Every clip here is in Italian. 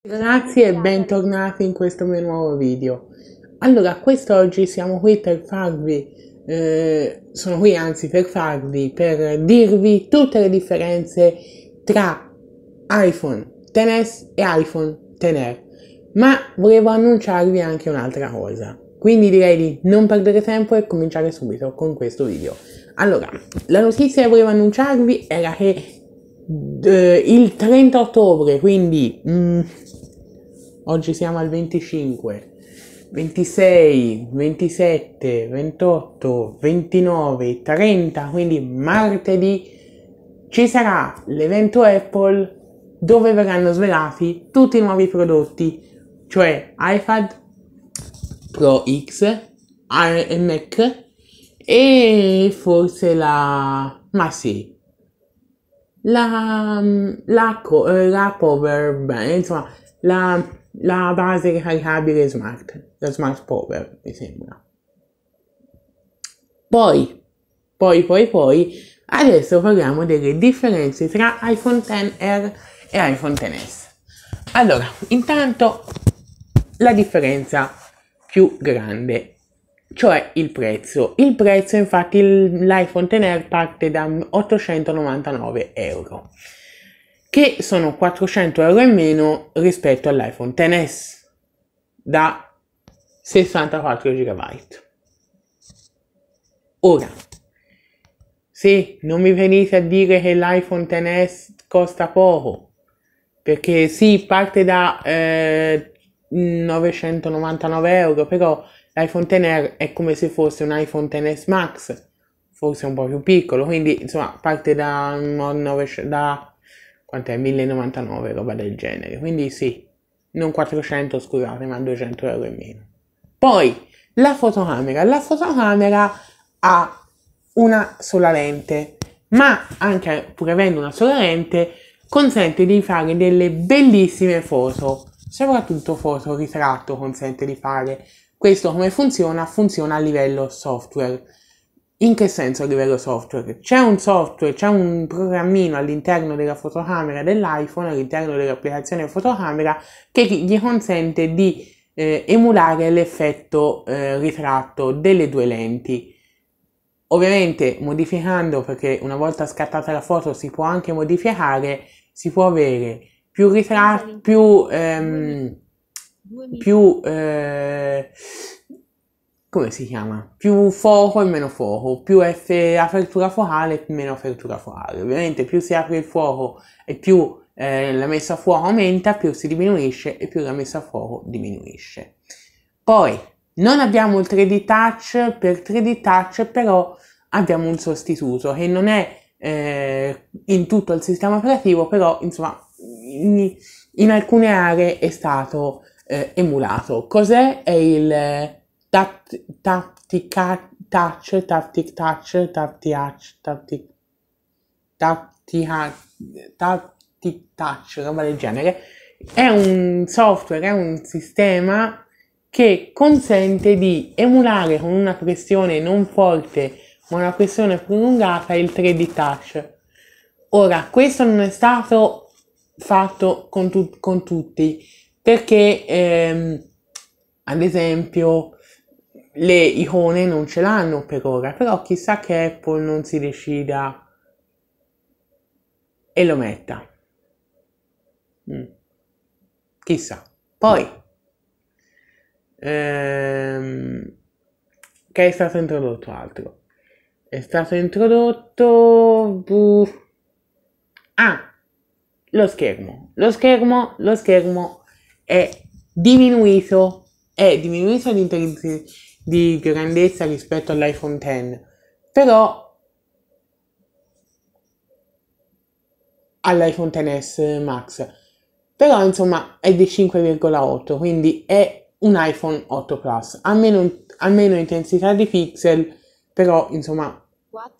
Grazie e bentornati in questo mio nuovo video Allora, quest'oggi siamo qui per farvi eh, Sono qui anzi per farvi, per dirvi tutte le differenze tra iPhone XS e iPhone XR Ma volevo annunciarvi anche un'altra cosa Quindi direi di non perdere tempo e cominciare subito con questo video Allora, la notizia che volevo annunciarvi era che d- eh, il 30 ottobre, quindi mh, mm, oggi siamo al 25, 26, 27, 28, 29, 30, quindi martedì ci sarà l'evento Apple dove verranno svelati tutti i nuovi prodotti, cioè iPad Pro X, Mac e forse la... ma sì, la, mm, la, eh, la power bank, insomma, la, la base ricaricabile smart, la smart power, mi sembra. Poi, poi, poi, poi, adesso parliamo delle differenze tra iPhone XR e iPhone XS. Allora, intanto la differenza più grande cioè il prezzo. Il prezzo, infatti, l'iPhone Tener parte da 899 euro, che sono 400 euro in meno rispetto all'iPhone XS da 64 GB. Ora, se non mi venite a dire che l'iPhone XS costa poco, perché sì, parte da eh, 999 euro, però L'iPhone XR è come se fosse un iPhone XS Max, forse un po' più piccolo, quindi insomma parte da, 900, da quant'è, 1099, roba del genere, quindi sì, non 400 scusate, ma 200 euro in meno. Poi la fotocamera, la fotocamera ha una sola lente, ma anche pur avendo una sola lente consente di fare delle bellissime foto, soprattutto foto ritratto consente di fare questo come funziona? Funziona a livello software. In che senso a livello software? C'è un software, c'è un programmino all'interno della fotocamera dell'iPhone, all'interno dell'applicazione fotocamera, che gli consente di eh, emulare l'effetto eh, ritratto delle due lenti. Ovviamente modificando, perché una volta scattata la foto si può anche modificare, si può avere più ritratto, più... Ehm, più... Eh, come si chiama? Più fuoco e meno fuoco, più F apertura focale e meno apertura focale. Ovviamente più si apre il fuoco e più eh, la messa a fuoco aumenta, più si diminuisce e più la messa a fuoco diminuisce. Poi non abbiamo il 3D touch per 3D touch, però abbiamo un sostituto che non è eh, in tutto il sistema operativo, però insomma in, in alcune aree è stato eh, emulato. Cos'è? È il eh, tact, tactica, touch, tactic touch, tactiach, Touch, tactiach, tactic touch, roba del genere. È un software, è un sistema che consente di emulare con una pressione non forte ma una pressione prolungata il 3D touch. Ora, questo non è stato fatto con, tu- con tutti, perché ehm, ad esempio le icone non ce l'hanno per ora, però chissà che Apple non si decida e lo metta. Mm. Chissà. Poi, ehm, che è stato introdotto altro? È stato introdotto... Buh. Ah, lo schermo. Lo schermo, lo schermo è diminuito, è diminuito di, di grandezza rispetto all'iPhone X, però all'iPhone XS Max, però insomma è di 5,8, quindi è un iPhone 8 Plus, ha meno, ha meno intensità di pixel, però insomma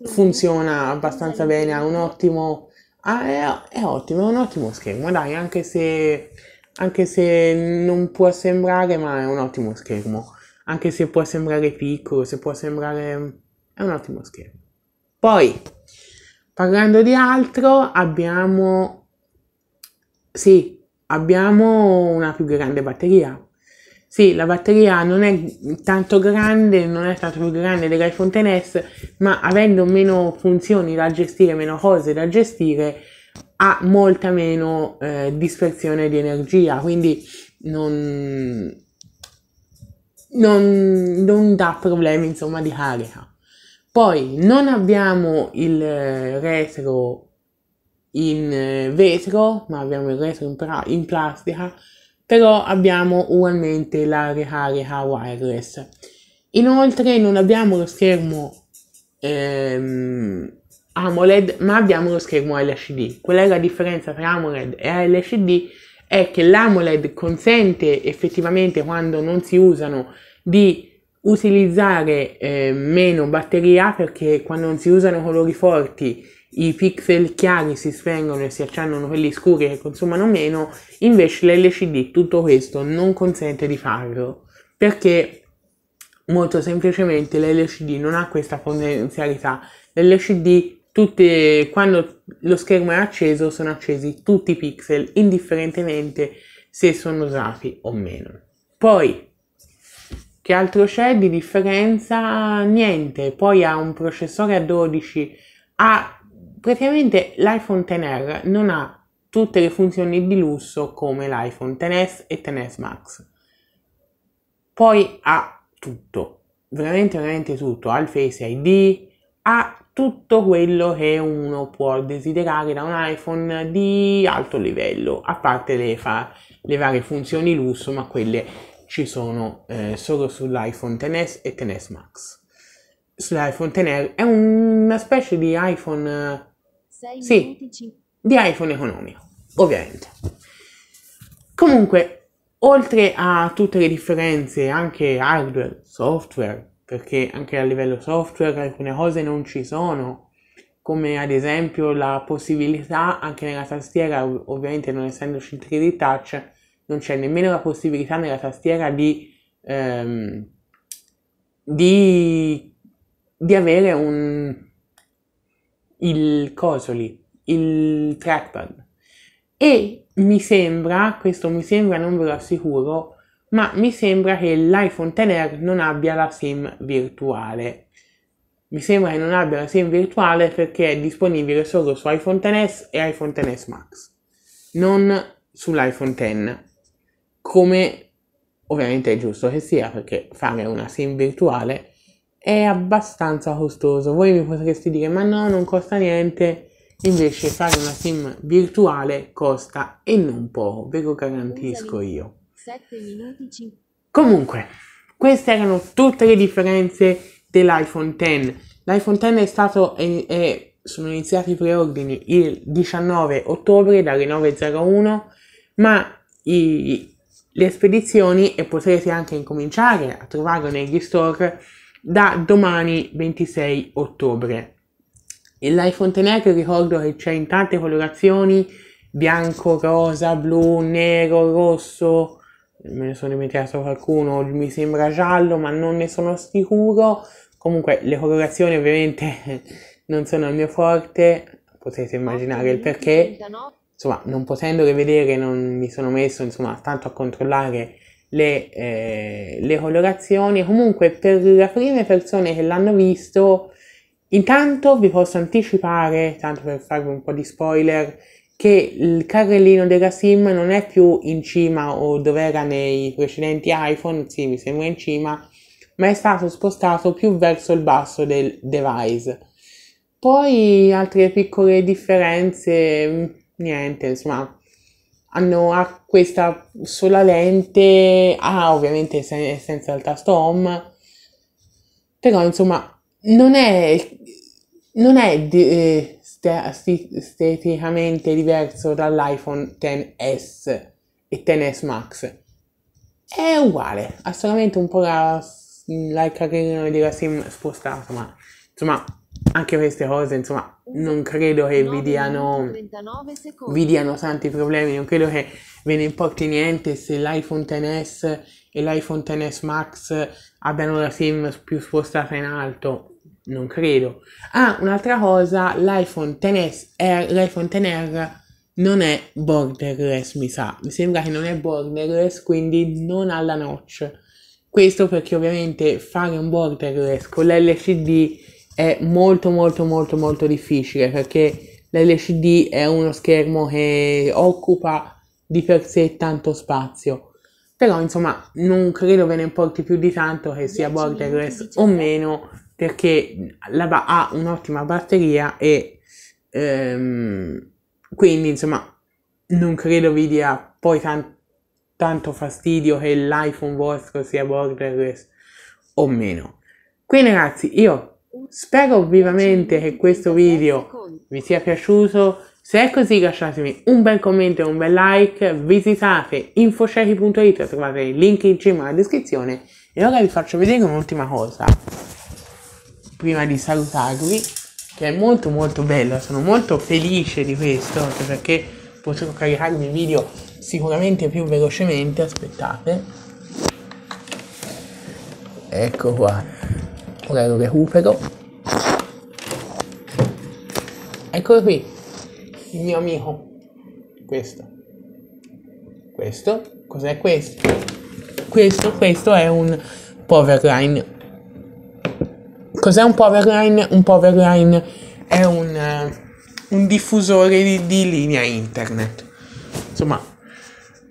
funziona abbastanza bene, ha un ottimo, ah, è, è ottimo, è un ottimo schermo, dai, anche se anche se non può sembrare, ma è un ottimo schermo. Anche se può sembrare piccolo, se può sembrare... è un ottimo schermo. Poi, parlando di altro, abbiamo... Sì, abbiamo una più grande batteria. Sì, la batteria non è tanto grande, non è tanto più grande dell'iPhone XS, ma avendo meno funzioni da gestire, meno cose da gestire, ha molta meno eh, dispersione di energia, quindi non, non, non dà problemi insomma di carica. Poi non abbiamo il eh, retro in eh, vetro, ma abbiamo il retro in, pra- in plastica, però abbiamo ugualmente la ricarica wireless. Inoltre non abbiamo lo schermo ehm, AMOLED, ma abbiamo lo schermo LCD. Qual è la differenza tra AMOLED e LCD? È che l'AMOLED consente effettivamente quando non si usano di utilizzare eh, meno batteria perché quando non si usano colori forti i pixel chiari si spengono e si accendono quelli scuri che consumano meno, invece l'LCD tutto questo non consente di farlo perché molto semplicemente l'LCD non ha questa potenzialità. L'LCD tutte, quando lo schermo è acceso sono accesi tutti i pixel indifferentemente se sono usati o meno. Poi che altro c'è di differenza? Niente, poi ha un processore a 12, ha praticamente l'iPhone XR non ha tutte le funzioni di lusso come l'iPhone XS e XS Max. Poi ha tutto, veramente veramente tutto, ha il Face ID, ha tutto quello che uno può desiderare da un iPhone di alto livello, a parte le, fa, le varie funzioni lusso, ma quelle ci sono eh, solo sull'iPhone XS e XS Max. Sull'iPhone XR è una specie di iPhone... Sì, di iPhone economico, ovviamente. Comunque, oltre a tutte le differenze anche hardware, software, perché anche a livello software alcune cose non ci sono, come ad esempio la possibilità anche nella tastiera, ovviamente non essendoci il 3D touch, non c'è nemmeno la possibilità nella tastiera di, ehm, di, di avere un, il cosoli, il trackpad. E mi sembra, questo mi sembra, non ve lo assicuro, ma mi sembra che l'iPhone Xr non abbia la SIM virtuale. Mi sembra che non abbia la SIM virtuale perché è disponibile solo su iPhone XS e iPhone XS Max, non sull'iPhone X, come ovviamente è giusto che sia perché fare una SIM virtuale è abbastanza costoso. Voi mi potreste dire ma no, non costa niente, invece fare una SIM virtuale costa e non poco, ve lo garantisco io. 7 minuti 5. Comunque, queste erano tutte le differenze dell'iPhone X. L'iPhone X è stato... È, è, sono iniziati i preordini il 19 ottobre dalle 9.01, ma i, le spedizioni e potrete anche incominciare a trovarlo negli store da domani 26 ottobre. L'iPhone X ricordo che c'è in tante colorazioni, bianco, rosa, blu, nero, rosso, me ne sono dimenticato qualcuno, mi sembra giallo, ma non ne sono sicuro. Comunque le colorazioni ovviamente non sono il mio forte, potete immaginare il perché. Insomma, non potendole vedere non mi sono messo insomma, tanto a controllare le, eh, le colorazioni. Comunque per le prime persone che l'hanno visto, intanto vi posso anticipare, tanto per farvi un po' di spoiler, che il carrellino della SIM non è più in cima o dove era nei precedenti iPhone, sì mi sembra in cima, ma è stato spostato più verso il basso del device. Poi altre piccole differenze, niente, insomma, hanno questa sola lente, ah, ovviamente senza il tasto home, però insomma non è, non è eh, esteticamente diverso dall'iPhone XS e XS Max. È uguale, ha solamente un po' la, la carrellina della SIM spostata, ma insomma, anche queste cose, insomma, non credo che vi diano, vi diano tanti problemi, non credo che ve ne importi niente se l'iPhone XS e l'iPhone XS Max abbiano la SIM più spostata in alto non credo. Ah, un'altra cosa, l'iPhone XR, l'iPhone XR non è borderless, mi sa. Mi sembra che non è borderless, quindi non ha la notch. Questo perché ovviamente fare un borderless con l'LCD è molto molto molto molto difficile perché l'LCD è uno schermo che occupa di per sé tanto spazio. Però insomma non credo ve ne importi più di tanto che sia borderless o meno perché la, ha un'ottima batteria e ehm, quindi insomma non credo vi dia poi tan- tanto fastidio che l'iPhone vostro sia borderless o meno. Quindi ragazzi io spero vivamente che questo video vi sia piaciuto. Se è così lasciatemi un bel commento e un bel like, visitate infocechi.it, trovate il link in cima alla descrizione e ora vi faccio vedere un'ultima cosa prima di salutarvi, che è molto molto bella, sono molto felice di questo, perché potrò caricarvi il video sicuramente più velocemente, aspettate. Ecco qua, ora lo recupero. Eccolo qui, il mio amico, questo. Questo, cos'è questo? Questo, questo è un Powerline Cos'è un powerline? Un powerline è un, uh, un diffusore di, di, linea internet. Insomma,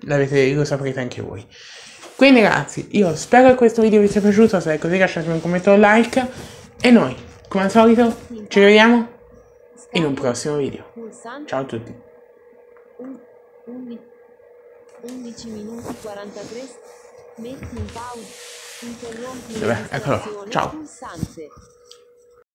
lo saprete anche voi. Quindi ragazzi, io spero che questo video vi sia piaciuto, se è così lasciatemi un commento un like e noi, come al solito, ci vediamo in un prossimo video. Ciao a tutti. 11 minuti 43 metti in pausa Vabbè, eccolo, ciao.